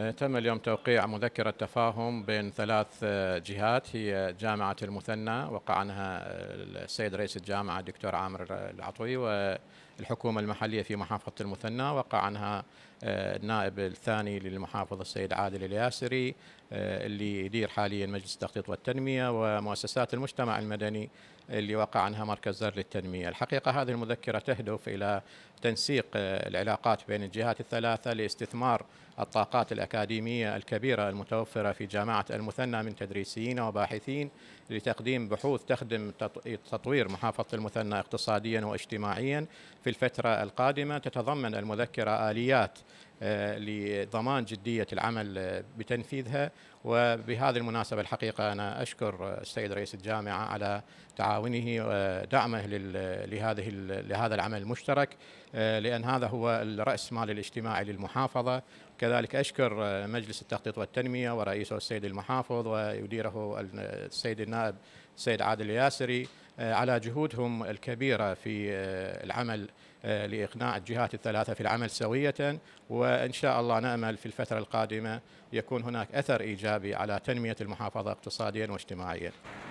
آه، تم اليوم توقيع مذكرة تفاهم بين ثلاث آه، جهات هي جامعة المثنى وقع عنها آه، السيد رئيس الجامعة الدكتور عامر العطوي والحكومة المحلية في محافظة المثنى وقع عنها النائب الثاني للمحافظ السيد عادل الياسري آه، اللي يدير حاليا مجلس التخطيط والتنمية ومؤسسات المجتمع المدني اللي وقع عنها مركز زر للتنمية الحقيقة هذه المذكرة تهدف إلى تنسيق آه، العلاقات بين الجهات الثلاثة لاستثمار الطاقات الأكاديمية الكبيرة المتوفرة في جامعة المثنى من تدريسيين وباحثين لتقديم بحوث تخدم تطوير محافظة المثنى اقتصاديا واجتماعيا في الفترة القادمة تتضمن المذكرة آليات آه، لضمان جدية العمل آه، بتنفيذها وبهذه المناسبة الحقيقة أنا أشكر آه، السيد رئيس الجامعة على تعاونه ودعمه لهذه لهذا العمل المشترك لأن هذا هو الرأس مال الاجتماعي للمحافظة كذلك أشكر مجلس التخطيط والتنمية ورئيسه السيد المحافظ ويديره السيد النائب السيد عادل الياسري آه، على جهودهم الكبيرة في آه، العمل آه، لإقناع الجهات الثلاثة في العمل سوية وإن شاء الله نأمل في الفترة القادمة يكون هناك أثر إيجابي على تنمية المحافظة اقتصاديا واجتماعيا